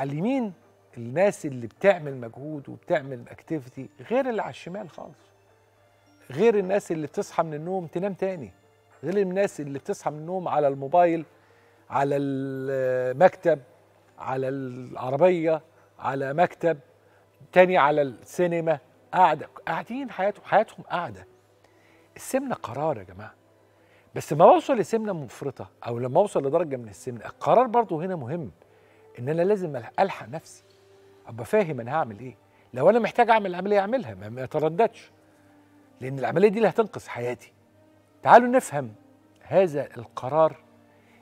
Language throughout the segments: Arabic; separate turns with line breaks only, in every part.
المتعلمين الناس اللي بتعمل مجهود وبتعمل اكتيفيتي غير اللي على الشمال خالص غير الناس اللي بتصحى من النوم تنام تاني غير الناس اللي بتصحى من النوم على الموبايل على المكتب على العربيه على مكتب تاني على السينما قاعده قاعدين حياتهم حياتهم قاعده السمنه قرار يا جماعه بس ما اوصل لسمنه مفرطه او لما اوصل لدرجه من السمنه القرار برضه هنا مهم ان انا لازم الحق نفسي ابقى فاهم انا هعمل ايه لو انا محتاج اعمل العمليه اعملها ما اترددش لان العمليه دي اللي هتنقذ حياتي تعالوا نفهم هذا القرار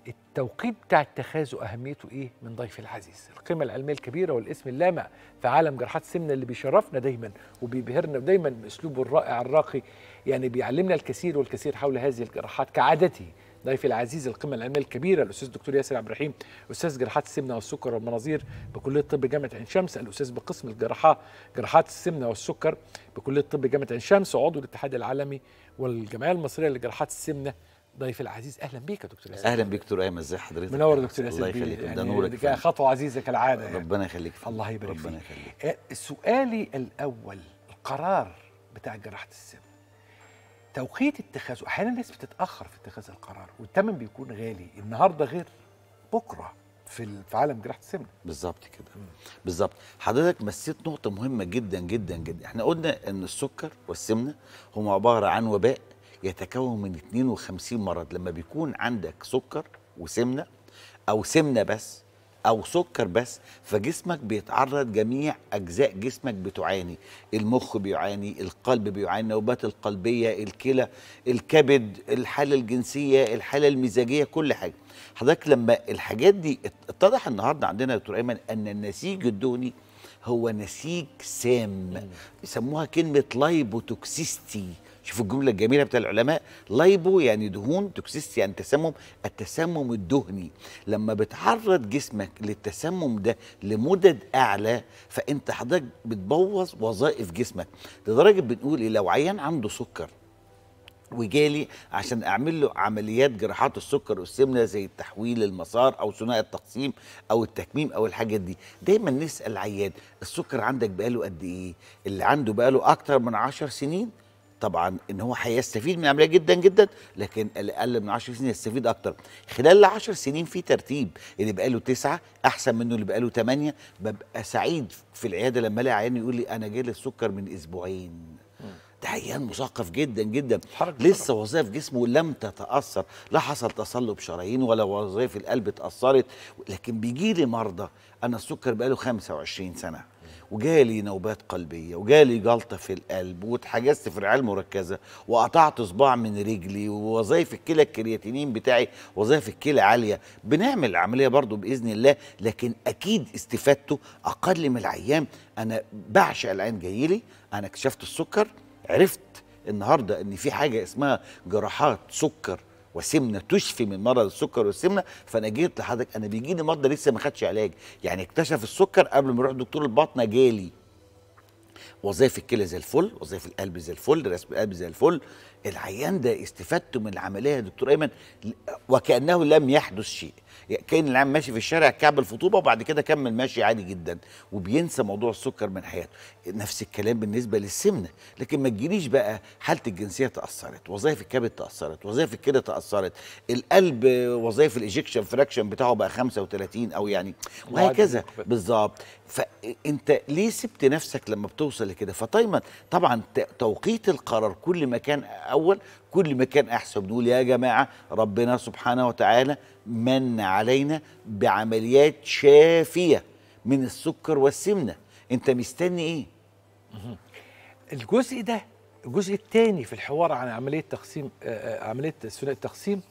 التوقيت بتاع اتخاذه اهميته ايه من ضيفي العزيز القيمه العلميه الكبيره والاسم اللامع في عالم جراحات السمنه اللي بيشرفنا دايما وبيبهرنا دايما باسلوبه الرائع الراقي يعني بيعلمنا الكثير والكثير حول هذه الجراحات كعادته ضيفي العزيز القمه العلميه الكبيره الاستاذ الدكتور ياسر عبد الرحيم استاذ جراحات السمنه والسكر والمناظير بكليه طب جامعه عين شمس الاستاذ بقسم الجراحه جراحات السمنه والسكر بكليه طب جامعه عين شمس عضو الاتحاد العالمي والجمعيه المصريه لجراحات السمنه ضيف العزيز اهلا بيك يا دكتور ياسر
اهلا بيك دكتور ايمن ازي حضرتك منور دكتور ياسر الله يخليك ده يعني نورك يعني خطوه عزيزه كالعاده يعني. ربنا يخليك الله يبارك فيك ربنا يخليك
آه، سؤالي الاول القرار بتاع جراحه السمنه توقيت اتخاذه احيانا الناس بتتاخر في اتخاذ القرار والثمن بيكون غالي النهارده غير بكره في في عالم جراحه السمنه
بالظبط كده بالظبط حضرتك مسيت نقطه مهمه جدا جدا جدا احنا قلنا ان السكر والسمنه هم عباره عن وباء يتكون من 52 مرض لما بيكون عندك سكر وسمنه او سمنه بس او سكر بس فجسمك بيتعرض جميع اجزاء جسمك بتعاني المخ بيعاني القلب بيعاني النوبات القلبيه الكلى الكبد الحاله الجنسيه الحاله المزاجيه كل حاجه حضرتك لما الحاجات دي اتضح النهارده عندنا يا دكتور ايمن ان النسيج الدهني هو نسيج سام بيسموها كلمه لايبوتوكسيستي شوفوا الجمله الجميله بتاع العلماء لايبو يعني دهون توكسيستي يعني تسمم التسمم الدهني لما بتعرض جسمك للتسمم ده لمدد اعلى فانت حضرتك بتبوظ وظائف جسمك لدرجه بنقول ايه لو عيان عنده سكر وجالي عشان اعمل له عمليات جراحات السكر والسمنه زي التحويل المسار او ثنائي التقسيم او التكميم او الحاجات دي دايما نسال العيان السكر عندك بقاله قد ايه اللي عنده بقاله اكتر من 10 سنين طبعا ان هو هيستفيد من العمليه جدا جدا لكن الاقل من 10 سنين يستفيد اكتر خلال ال 10 سنين في ترتيب اللي بقى له تسعه احسن منه اللي بقى له 8 ببقى سعيد في العياده لما الاقي عيان يقول لي انا جاي السكر من اسبوعين ده عيان مثقف جدا جدا لسه وظائف جسمه لم تتاثر لا حصل تصلب شرايين ولا وظائف القلب اتاثرت لكن بيجي لي مرضى انا السكر بقى له 25 سنه وجالي نوبات قلبيه وجالي جلطه في القلب واتحجزت في الرعاية مركزه وقطعت صباع من رجلي ووظائف الكلى الكرياتينين بتاعي وظائف الكلى عاليه بنعمل العمليه برضو باذن الله لكن اكيد استفادته اقل من العيام انا بعشق العين جايلي انا اكتشفت السكر عرفت النهارده ان في حاجه اسمها جراحات سكر وسمنه تشفي من مرض السكر والسمنه فانا جيت لحضرتك انا بيجيني مرضى لسه ما خدش علاج يعني اكتشف السكر قبل ما يروح دكتور الباطنه جالي وظائف الكلى زي الفل وظائف القلب زي الفل رسم القلب زي الفل العيان ده استفادته من العمليه يا دكتور ايمن وكانه لم يحدث شيء كان العيان ماشي في الشارع كعب الفطوبه وبعد كده كمل ماشي عادي جدا وبينسى موضوع السكر من حياته نفس الكلام بالنسبه للسمنه لكن ما تجيليش بقى حاله الجنسيه تاثرت وظائف الكبد تاثرت وظائف الكلى تاثرت القلب وظائف الايجكشن فراكشن بتاعه بقى 35 او يعني وهكذا بالظبط فانت ليه سبت نفسك لما بتوصل لكده فطيما طبعا توقيت القرار كل ما كان اول كل ما كان احسن بنقول يا جماعه ربنا سبحانه وتعالى من علينا بعمليات شافيه من السكر والسمنه انت مستني ايه الجزء ده
الجزء الثاني في الحوار عن عمليه تقسيم آه، آه، عمليه ثنائي التقسيم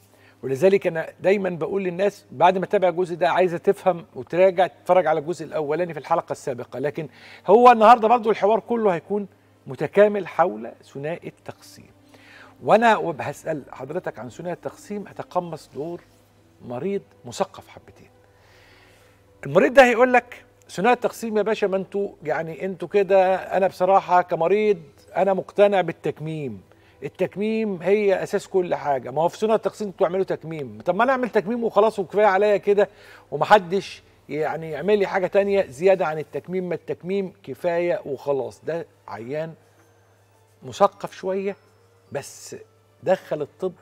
ولذلك انا دايما بقول للناس بعد ما تتابع الجزء ده عايزه تفهم وتراجع تتفرج على الجزء الاولاني في الحلقه السابقه لكن هو النهارده برضو الحوار كله هيكون متكامل حول ثنائي التقسيم وانا وبسال حضرتك عن ثنائي التقسيم اتقمص دور مريض مثقف حبتين المريض ده هيقول لك ثنائي التقسيم يا باشا ما انتوا يعني انتوا كده انا بصراحه كمريض انا مقتنع بالتكميم التكميم هي اساس كل حاجه ما هو في سنه التقسيم انتوا تعملوا تكميم طب ما انا اعمل تكميم وخلاص وكفايه عليا كده ومحدش يعني يعمل لي حاجه تانية زياده عن التكميم ما التكميم كفايه وخلاص ده عيان مثقف شويه بس دخل الطب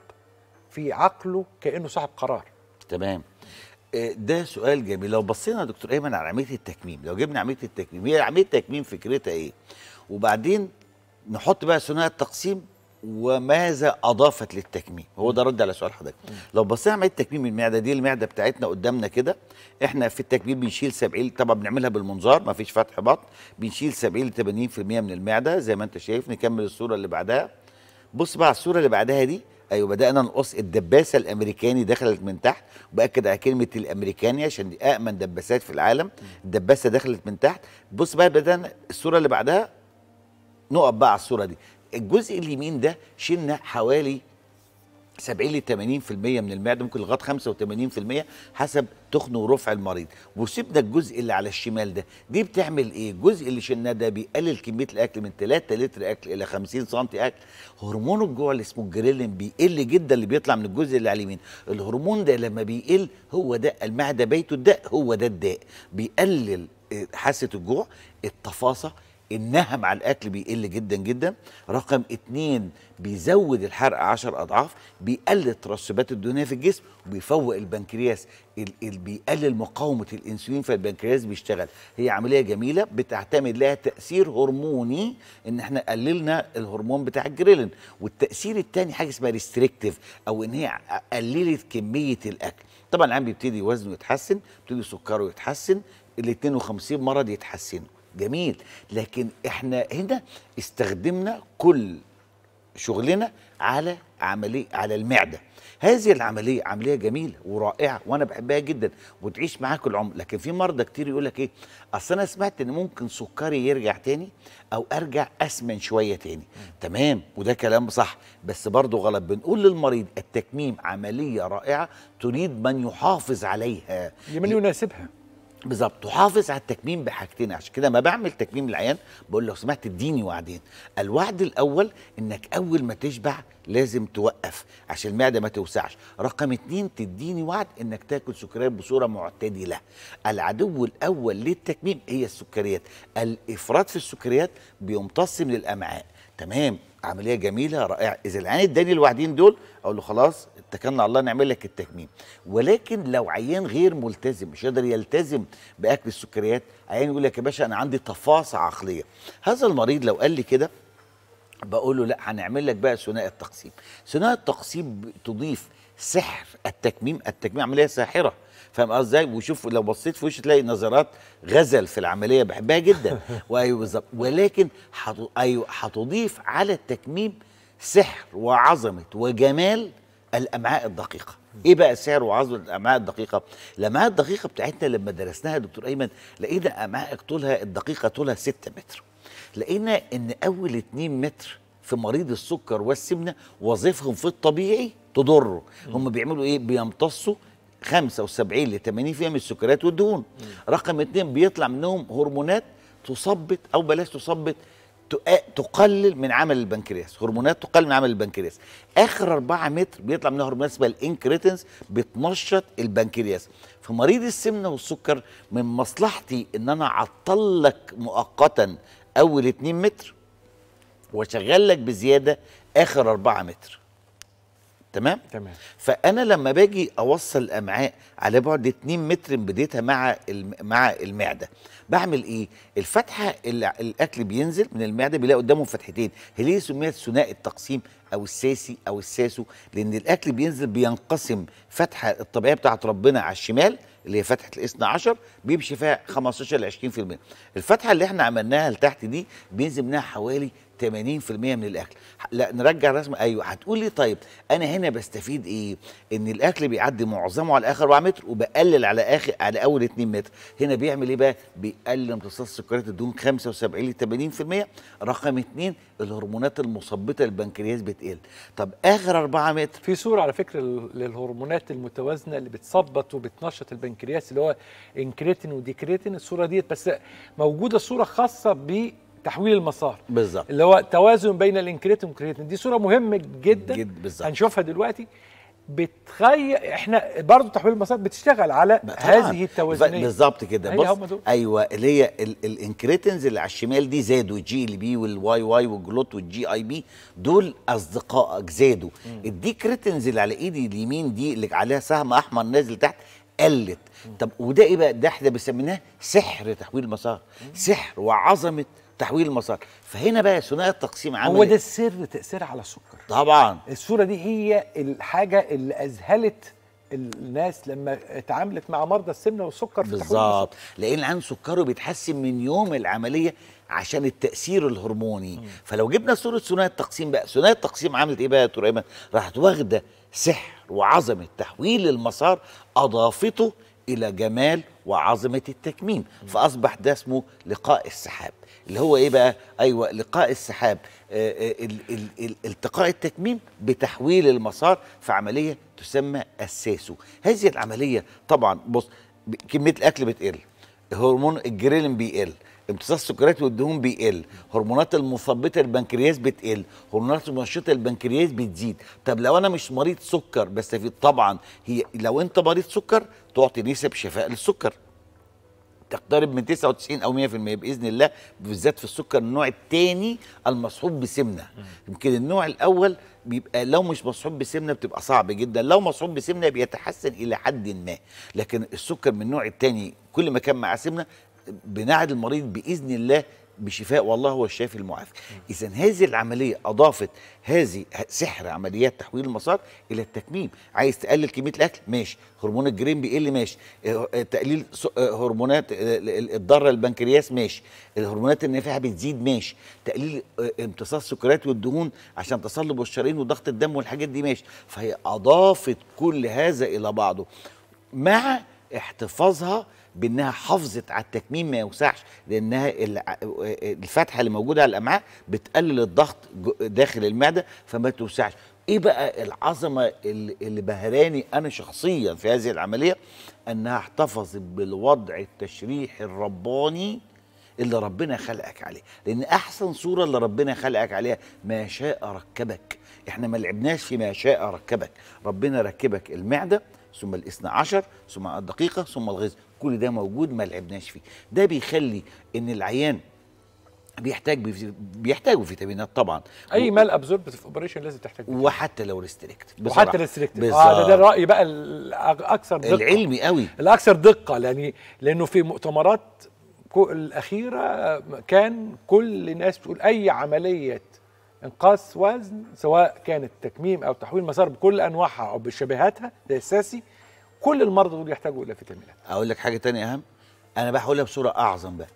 في عقله كانه
صاحب قرار تمام آه، ده سؤال جميل لو بصينا يا دكتور ايمن على عمليه التكميم لو جبنا عمليه التكميم هي عمليه التكميم فكرتها ايه وبعدين نحط بقى ثنائي التقسيم وماذا اضافت للتكميم هو ده رد على سؤال حضرتك لو بصينا عمليه تكميم المعده دي المعده بتاعتنا قدامنا كده احنا في التكميم بنشيل 70 طبعا بنعملها بالمنظار ما فيش فتح بطن بنشيل 70 ل 80% من المعده زي ما انت شايف نكمل الصوره اللي بعدها بص بقى على الصوره اللي بعدها دي ايوه بدانا نقص الدباسه الامريكاني دخلت من تحت وباكد على كلمه الامريكاني عشان دي امن دباسات في العالم الدباسه دخلت من تحت بص بقى بدانا الصوره اللي بعدها نقف بقى على الصوره دي الجزء اليمين ده شلنا حوالي 70 ل 80% من المعده ممكن لغايه 85% حسب تخن ورفع المريض وسيبنا الجزء اللي على الشمال ده دي بتعمل ايه الجزء اللي شلناه ده بيقلل كميه الاكل من 3 لتر اكل الى 50 سم اكل هرمون الجوع اللي اسمه الجريلين بيقل جدا اللي بيطلع من الجزء اللي على اليمين الهرمون ده لما بيقل هو ده المعده بيته الداء هو ده الداء بيقلل آه، حاسه الجوع الطفاصه النهم على الاكل بيقل جدا جدا رقم اتنين بيزود الحرق عشر اضعاف بيقلل ترسبات الدهنيه في الجسم وبيفوق البنكرياس ال بيقلل مقاومه الانسولين فالبنكرياس بيشتغل هي عمليه جميله بتعتمد لها تاثير هرموني ان احنا قللنا الهرمون بتاع الجريلين والتاثير الثاني حاجه اسمها ريستريكتيف او ان هي قللت كميه الاكل طبعا العام بيبتدي وزنه يتحسن بيبتدي سكره يتحسن ال 52 مرض يتحسنوا جميل لكن احنا هنا استخدمنا كل شغلنا على عمليه على المعده هذه العمليه عمليه جميله ورائعه وانا بحبها جدا وتعيش معاك العمر لكن في مرضى كتير يقول لك ايه اصل انا سمعت ان ممكن سكري يرجع تاني او ارجع اسمن شويه تاني م. تمام وده كلام صح بس برضه غلط بنقول للمريض التكميم عمليه رائعه تريد من يحافظ عليها من يناسبها بالظبط تحافظ على التكميم بحاجتين عشان كده ما بعمل تكميم العيان بقول لو سمحت اديني وعدين الوعد الاول انك اول ما تشبع لازم توقف عشان المعده ما توسعش رقم اتنين تديني وعد انك تاكل سكريات بصوره معتدله العدو الاول للتكميم هي السكريات الافراط في السكريات بيمتص من الامعاء تمام عمليه جميله رائعه اذا العين اداني الواحدين دول اقول له خلاص اتكلنا على الله نعمل لك التكميم ولكن لو عيان غير ملتزم مش قادر يلتزم باكل السكريات عيان يقول لك يا باشا انا عندي تفاصع عقليه هذا المريض لو قال لي كده بقول له لا هنعمل لك بقى ثنائي التقسيم ثنائي التقسيم تضيف سحر التكميم التكميم عمليه ساحره فاهم قصدي وشوف لو بصيت في وش تلاقي نظرات غزل في العمليه بحبها جدا وايوه بالظبط ولكن ايوه هتضيف على التكميم سحر وعظمه وجمال الامعاء الدقيقه ايه بقى سعر وعظمه الامعاء الدقيقه الامعاء الدقيقه بتاعتنا لما درسناها دكتور ايمن لقينا امعاء طولها الدقيقه طولها 6 متر لقينا ان اول 2 متر في مريض السكر والسمنه وظيفهم في الطبيعي تضره هم بيعملوا ايه بيمتصوا 75 ل 80% من السكريات والدهون رقم اثنين بيطلع منهم هرمونات تثبط او بلاش تثبط تقلل من عمل البنكرياس هرمونات تقلل من عمل البنكرياس اخر 4 متر بيطلع منها هرمونات اسمها الانكريتنس بتنشط البنكرياس في مريض السمنه والسكر من مصلحتي ان انا اعطل لك مؤقتا اول 2 متر واشغل لك بزياده اخر 4 متر تمام تمام فانا لما باجي اوصل الامعاء على بعد 2 متر بديتها مع مع المعده بعمل ايه الفتحه اللي الاكل بينزل من المعده بيلاقي قدامه فتحتين هي ليه سميت ثنائي التقسيم او الساسي او الساسو لان الاكل بينزل بينقسم فتحه الطبيعيه بتاعه ربنا على الشمال اللي هي فتحه الاثنى عشر بيمشي فيها 15 ل 20% الفتحه اللي احنا عملناها لتحت دي بينزل منها حوالي 80% من الاكل لا نرجع رسم ايوه هتقول لي طيب انا هنا بستفيد ايه ان الاكل بيعدي معظمه على اخر 4 متر وبقلل على اخر على اول 2 متر هنا بيعمل ايه بقى بيقلل امتصاص سكريات الدهون 75 ل 80% رقم 2 الهرمونات المثبطه للبنكرياس بتقل طب اخر 4 متر في صوره على فكره للهرمونات
المتوازنه اللي بتثبط وبتنشط البنكرياس اللي هو انكريتين وديكريتين الصوره ديت بس موجوده صوره خاصه ب تحويل المسار بالظبط اللي هو توازن بين الانكريت والكرياتين دي صوره مهمه جدا جد بالظبط هنشوفها دلوقتي بتخي احنا برضه تحويل المسار بتشتغل على هذه التوازنيه بالظبط كده أيوة، بص
ايوه اللي هي الانكريتنز اللي على الشمال دي زادوا الجي ال بي والواي واي والجلوت والجي اي بي دول اصدقائك زادوا الديكريتنز اللي على ايدي اليمين دي اللي عليها سهم احمر نازل تحت قلت طب وده ايه بقى ده احنا بنسميناه سحر تحويل المسار سحر وعظمه تحويل المسار فهنا بقى ثنائي التقسيم عامل هو ده
السر تاثيرها على السكر
طبعا الصوره دي هي الحاجه اللي اذهلت الناس لما اتعاملت مع مرضى السمنه والسكر بالظبط لان عن سكره بيتحسن من يوم العمليه عشان التاثير الهرموني م. فلو جبنا صوره ثنائي التقسيم بقى ثنائي التقسيم عملت ايه بقى يا دكتور ايمن راحت واخده سحر وعظمه تحويل المسار اضافته الى جمال وعظمه التكميم م. فاصبح ده اسمه لقاء السحاب اللي هو ايه بقى ايوه لقاء السحاب آه، آه، التقاء التكميم بتحويل المسار في عمليه تسمى الساسو هذه العمليه طبعا بص كميه الاكل بتقل هرمون الجريلين بيقل امتصاص السكريات والدهون بيقل هرمونات المثبطه البنكرياس بتقل هرمونات المنشطه البنكرياس بتزيد طب لو انا مش مريض سكر بستفيد طبعا هي لو انت مريض سكر تعطي نسب شفاء للسكر تقترب من 99 او 100% باذن الله بالذات في السكر النوع الثاني المصحوب بسمنه يمكن النوع الاول بيبقى لو مش مصحوب بسمنه بتبقى صعب جدا لو مصحوب بسمنه بيتحسن الى حد ما لكن السكر من النوع الثاني كل ما كان معاه سمنه بنعد المريض باذن الله بشفاء والله هو الشافي المعافي اذا هذه العمليه اضافت هذه سحر عمليات تحويل المسار الى التكميم عايز تقلل كميه الاكل ماشي هرمون الجرين بيقل ماشي آه، آه، تقليل آه، هرمونات الضاره البنكرياس ماشي الهرمونات النافعه بتزيد ماشي تقليل امتصاص السكريات والدهون عشان تصلب الشرايين وضغط الدم والحاجات دي ماشي فهي اضافت كل هذا الى بعضه مع احتفاظها بانها حافظت على التكميم ما يوسعش لانها الفتحه اللي موجوده على الامعاء بتقلل الضغط داخل المعده فما توسعش ايه بقى العظمه اللي بهراني انا شخصيا في هذه العمليه انها احتفظت بالوضع التشريحي الرباني اللي ربنا خلقك عليه لان احسن صوره اللي ربنا خلقك عليها ما شاء ركبك احنا ما لعبناش في ما شاء ركبك ربنا ركبك المعده ثم الاثنى عشر ثم الدقيقه ثم الغذاء كل ده موجود ما لعبناش فيه ده بيخلي ان العيان بيحتاج بيحتاجوا فيتامينات طبعا اي مال ابزوربت في اوبريشن لازم تحتاج وحتى لو ريستريكت وحتى ريستريكت اه ده, ده الراي
بقى الاكثر دقه العلمي قوي الاكثر دقه يعني لانه في مؤتمرات الاخيره كان كل الناس بتقول اي عمليه انقاص وزن سواء كانت تكميم او تحويل مسار بكل انواعها او بشبيهاتها ده اساسي كل المرضى دول يحتاجوا الى فيتامينات
اقول لك حاجه ثانيه اهم انا بحاولها بصوره اعظم بقى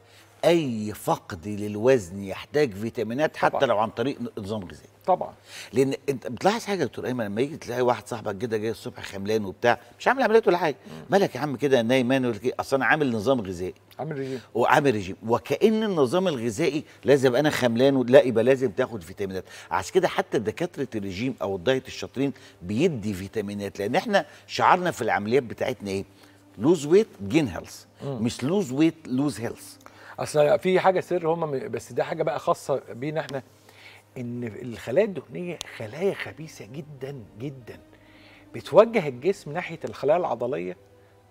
اي فقد للوزن يحتاج فيتامينات حتى طبعا. لو عن طريق نظام غذائي طبعا لان انت بتلاحظ حاجه يا دكتور ايمن لما يجي تلاقي واحد صاحبك كده جاي الصبح خملان وبتاع مش عامل عمليات ولا حاجه مالك يا عم كده نايم إيه؟ اصل انا عامل نظام غذائي عامل رجيم وعامل رجيم وكان النظام الغذائي لازم انا خملان لا يبقى لازم تاخد فيتامينات عشان كده حتى دكاتره الرجيم او الدايت الشاطرين بيدي فيتامينات لان احنا شعارنا في العمليات بتاعتنا ايه لوز ويت جين هيلث مش لوز ويت لوز هيلث
اصل في حاجه سر هم بس ده حاجه بقى خاصه بينا احنا ان الخلايا الدهنيه خلايا خبيثه جدا جدا بتوجه الجسم ناحيه الخلايا العضليه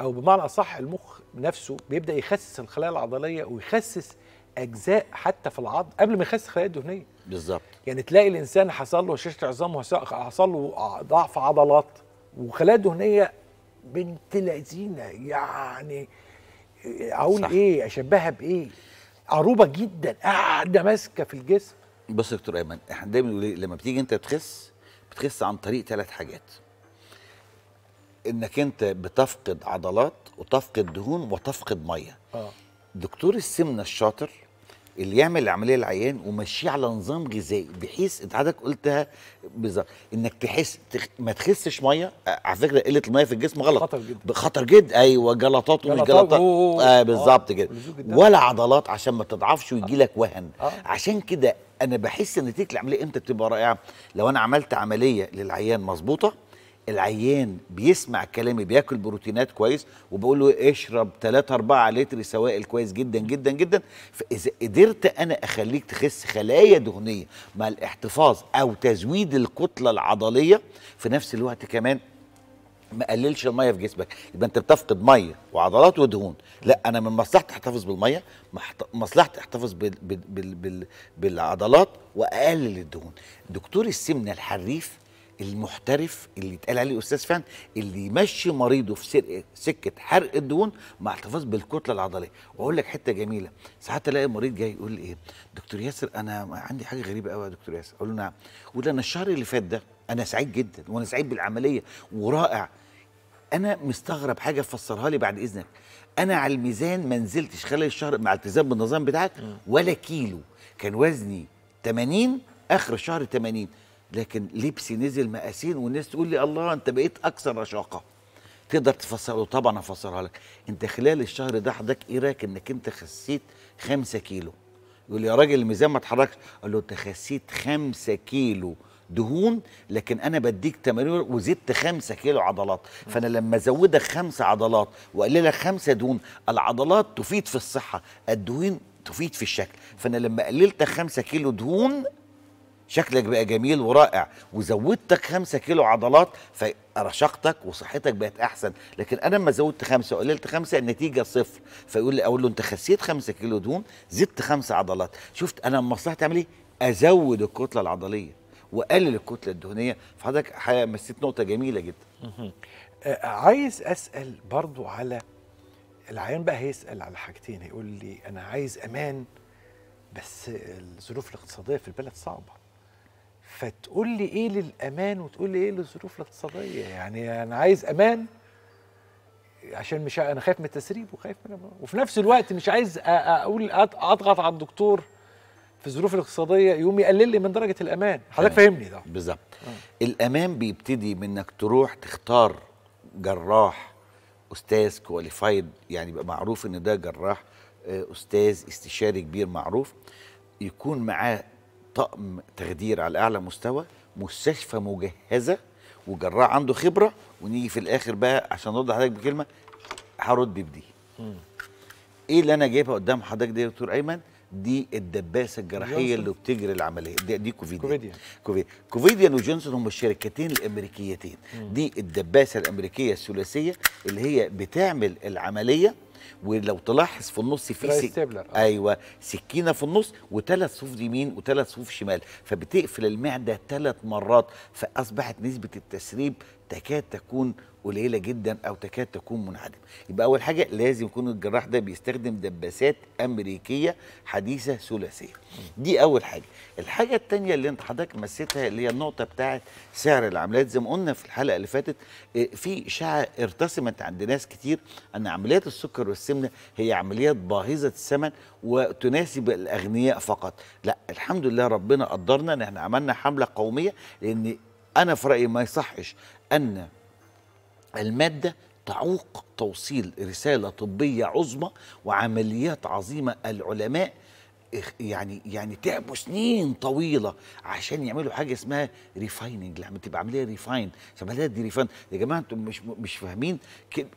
او بمعنى اصح المخ نفسه بيبدا يخسس الخلايا العضليه ويخسس اجزاء حتى في العض قبل ما يخسس الخلايا الدهنيه بالظبط يعني تلاقي الانسان حصل له هشاشه عظام حصل له ضعف عضلات وخلايا دهنيه
بنت لذينه
يعني
اقول صح. ايه اشبهها بايه عروبه جدا قاعده ماسكه في الجسم بص يا دكتور ايمن احنا دايما بنقول إيه، لما بتيجي انت تخس بتخس عن طريق ثلاث حاجات انك انت بتفقد عضلات وتفقد دهون وتفقد ميه آه. دكتور السمنه الشاطر اللي يعمل العمليه للعيان ومشيه على نظام غذائي بحيث انت حضرتك قلتها بالظبط انك تحس تخ... ما تخسش ميه آه، على فكره قله الميه في الجسم غلط خطر جدا خطر جدا ايوه جلطات ومش جلطات آه بالظبط كده آه، ولا عضلات عشان ما تضعفش ويجي آه. لك وهن آه. عشان كده انا بحس ان نتيجه العمليه امتى بتبقى رائعه لو انا عملت عمليه للعيان مظبوطه العيان بيسمع كلامي بياكل بروتينات كويس وبقول له اشرب 3 4 لتر سوائل كويس جدا جدا جدا فاذا قدرت انا اخليك تخس خلايا دهنيه مع الاحتفاظ او تزويد الكتله العضليه في نفس الوقت كمان ما قللش الميه في جسمك يبقى انت بتفقد ميه وعضلات ودهون لا انا من مصلحتي احتفظ بالميه مصلحتي احتفظ بالعضلات واقلل الدهون دكتور السمنه الحريف المحترف اللي يتقال عليه استاذ فعلا اللي يمشي مريضه في سكه حرق الدهون مع احتفاظ بالكتله العضليه واقول لك حته جميله ساعات الاقي مريض جاي يقول لي ايه دكتور ياسر انا عندي حاجه غريبه قوي يا دكتور ياسر اقول له نعم يقول انا الشهر اللي فات ده انا سعيد جدا وانا سعيد بالعمليه ورائع انا مستغرب حاجه فسرها لي بعد اذنك انا على الميزان ما نزلتش خلال الشهر مع التزام بالنظام بتاعك ولا كيلو كان وزني 80 اخر الشهر 80 لكن لبسي نزل مقاسين والناس تقول لي الله انت بقيت اكثر رشاقه تقدر تفسره طبعا افسرها لك انت خلال الشهر ده حضرتك ايه رايك انك انت خسيت 5 كيلو يقول لي يا راجل الميزان ما اتحركش اقول له انت خسيت 5 كيلو دهون لكن انا بديك تمارين وزدت 5 كيلو عضلات فانا لما ازودك 5 عضلات واقللك 5 دهون العضلات تفيد في الصحه الدهون تفيد في الشكل فانا لما قللت 5 كيلو دهون شكلك بقى جميل ورائع وزودتك خمسة كيلو عضلات فرشقتك وصحتك بقت احسن لكن انا لما زودت خمسة وقللت خمسة النتيجه صفر فيقول لي اقول له انت خسيت خمسة كيلو دهون زدت خمسة عضلات شفت انا مصلحتي اعمل ايه ازود الكتله العضليه واقلل الكتله الدهنيه فحضرتك مسيت نقطه جميله
جدا آه، عايز اسال برضو على العيان بقى هيسال على حاجتين هيقول لي انا عايز امان بس الظروف الاقتصاديه في البلد صعبه فتقول لي ايه للامان وتقول لي ايه للظروف الاقتصاديه يعني انا عايز امان عشان مش انا خايف من التسريب وخايف من أمان. وفي نفس الوقت مش عايز اقول اضغط على الدكتور في الظروف الاقتصاديه يقوم يقلل لي من درجه الامان حضرتك فاهمني ده بالظبط
آه. الامان بيبتدي من انك تروح تختار جراح استاذ كواليفايد يعني يبقى معروف ان ده جراح آه، استاذ استشاري كبير معروف يكون معاه طقم تخدير على اعلى مستوى مستشفى مجهزه وجراح عنده خبره ونيجي في الاخر بقى عشان نرد حضرتك بكلمه هرد بدي ايه اللي انا جايبها قدام حضرتك دي يا دكتور ايمن دي الدباسه الجراحيه اللي بتجري العمليه دي, دي كوفيديا كوفيديا كوفيديا وجونسون هم الشركتين الامريكيتين مم. دي الدباسه الامريكيه الثلاثيه اللي هي بتعمل العمليه ولو تلاحظ في النص في سك... آه. ايوه سكينه في النص وثلاث صفوف يمين وثلاث صفوف شمال فبتقفل المعده ثلاث مرات فاصبحت نسبه التسريب تكاد تكون قليله جدا او تكاد تكون منعدمه يبقى اول حاجه لازم يكون الجراح ده بيستخدم دباسات امريكيه حديثه ثلاثيه دي اول حاجه الحاجه الثانيه اللي انت حضرتك مسيتها اللي هي النقطه بتاعه سعر العمليات زي ما قلنا في الحلقه اللي فاتت آه، في اشاعه ارتسمت عند ناس كتير ان عمليات السكر والسمنه هي عمليات باهظه الثمن وتناسب الاغنياء فقط لا الحمد لله ربنا قدرنا ان احنا عملنا حمله قوميه لان انا في رايي ما يصحش أن المادة تعوق توصيل رسالة طبية عظمى وعمليات عظيمة العلماء يعني يعني تعبوا سنين طويله عشان يعملوا حاجه اسمها ريفايننج لما تبقى عمليه ريفاين سماها دي ريفاين يا جماعه انتم مش مش فاهمين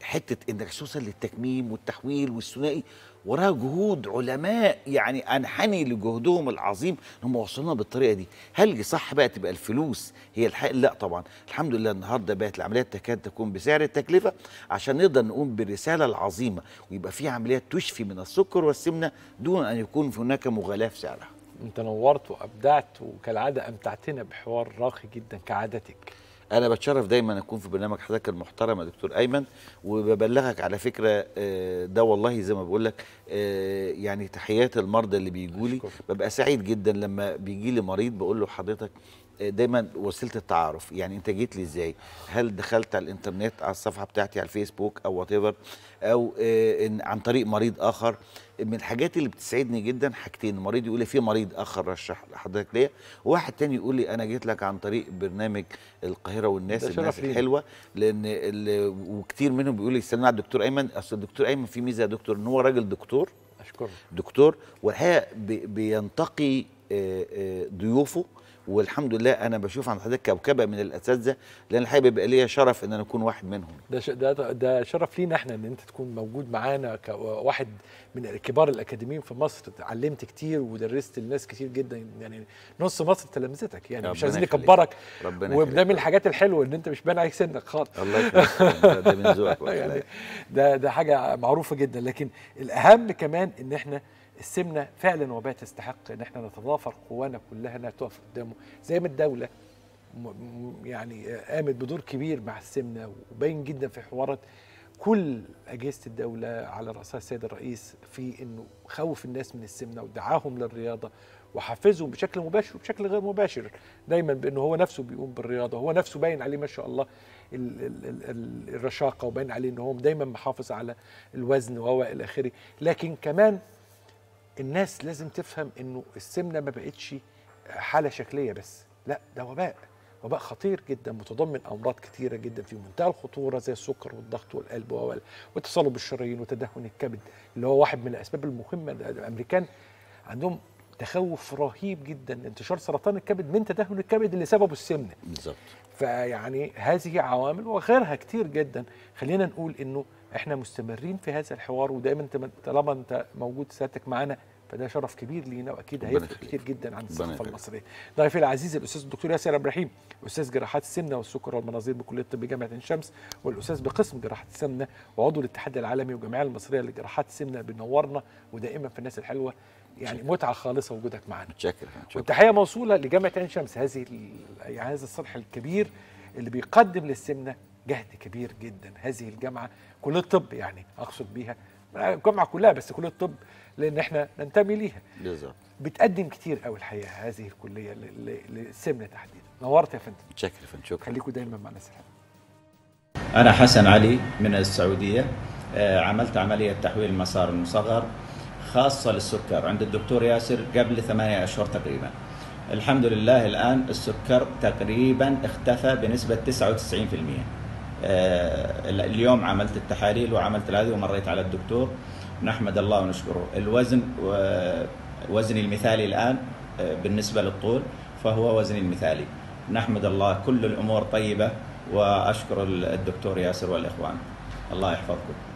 حته انك توصل للتكميم والتحويل والثنائي وراها جهود علماء يعني انحني لجهدهم العظيم ان هم وصلونا بالطريقه دي هل صح بقى تبقى الفلوس هي الحق لا طبعا الحمد لله النهارده بقت العمليات تكاد تكون بسعر التكلفه عشان نقدر نقوم بالرساله العظيمه ويبقى في عمليات تشفي من السكر والسمنه دون ان يكون هناك مغالاه في سعرها انت نورت وابدعت وكالعاده امتعتنا
بحوار راقي جدا كعادتك
انا بتشرف دايما اكون في برنامج حضرتك المحترم يا دكتور ايمن وببلغك على فكره آه، ده والله زي ما بقول لك آه، يعني تحيات المرضى اللي بيجوا لي ببقى سعيد جدا لما بيجي لي مريض بقول له حضرتك دايما وسيله التعارف يعني انت جيت لي ازاي هل دخلت على الانترنت على الصفحه بتاعتي على الفيسبوك او وات ايفر او آه، عن طريق مريض اخر من الحاجات اللي بتسعدني جدا حاجتين المريض يقول لي في مريض اخر رشح لحضرتك ليا وواحد تاني يقول لي انا جيت لك عن طريق برنامج القاهره والناس الناس الحلوه لان وكتير منهم بيقول لي استنى على الدكتور ايمن اصل الدكتور ايمن في ميزه يا دكتور ان هو راجل دكتور اشكرك دكتور والحقيقه بينتقي آه، آه، ضيوفه والحمد لله انا بشوف عند حضرتك كوكبه من الاساتذه لان الحقيقه بيبقى ليا شرف ان انا اكون واحد منهم
ده ش... ده ده شرف لينا احنا ان انت تكون موجود معانا كواحد من كبار الاكاديميين في مصر اتعلمت كتير ودرست لناس كتير جدا يعني نص مصر تلامذتك يعني مش عايزين نكبرك وده من الحاجات الحلوه ان انت مش باين عليك سنك خالص الله يكرمك ده من ذوقك يعني ده ده حاجه معروفه جدا لكن الاهم كمان ان احنا السمنه فعلا وباء تستحق ان احنا نتضافر قوانا كلها انها تقف قدامه زي ما الدوله يعني قامت بدور كبير مع السمنه وباين جدا في حوارات كل اجهزه الدوله على راسها السيد الرئيس في انه خوف الناس من السمنه ودعاهم للرياضه وحفزهم بشكل مباشر وبشكل غير مباشر دايما بانه هو نفسه بيقوم بالرياضه هو نفسه باين عليه ما شاء الله الرشاقه وباين عليه ان هو دايما محافظ على الوزن وهو الى اخره لكن كمان الناس لازم تفهم انه السمنه ما بقتش حاله شكليه بس لا ده وباء وباء خطير جدا متضمن امراض كتيره جدا في منتهى الخطوره زي السكر والضغط والقلب وتصلب الشرايين وتدهن الكبد اللي هو واحد من الاسباب المهمه الامريكان عندهم تخوف رهيب جدا انتشار سرطان الكبد من تدهور الكبد اللي سببه السمنه بالظبط فيعني هذه عوامل وغيرها كتير جدا خلينا نقول انه احنا مستمرين في هذا الحوار ودايما انت طالما انت موجود سيادتك معانا فده شرف كبير لينا واكيد هيفرق كتير جدا عن الثقافه المصريه. ضيفي العزيز الاستاذ الدكتور ياسر ابراهيم استاذ جراحات السمنه والسكر والمناظير بكليه الطب جامعه عين شمس والاستاذ بقسم جراحه السمنه وعضو الاتحاد العالمي والجمعيه المصريه لجراحات السمنه بنورنا ودائما في الناس الحلوه يعني متعه خالصه وجودك معانا متشكر والتحيه موصوله لجامعه عين شمس هذه يعني هذا الصرح الكبير اللي بيقدم للسمنه جهد كبير جدا هذه الجامعه كليه الطب يعني اقصد بيها الجامعه كلها بس كليه الطب لان احنا ننتمي ليها بالظبط بتقدم كتير قوي الحقيقه هذه الكليه للسمنه تحديدا نورت يا فندم متشكر فندم شكرا خليكم دايما معنا سلام
انا حسن علي من السعوديه آه، عملت عمليه تحويل مسار المصغر خاصة للسكر عند الدكتور ياسر قبل ثمانية أشهر تقريبا الحمد لله الآن السكر تقريبا اختفى بنسبة 99% آه، اليوم عملت التحاليل وعملت هذه ومريت على الدكتور نحمد الله ونشكره الوزن وزني المثالي الآن آه، بالنسبة للطول فهو وزني المثالي نحمد الله كل الأمور طيبة وأشكر الدكتور ياسر والإخوان الله يحفظكم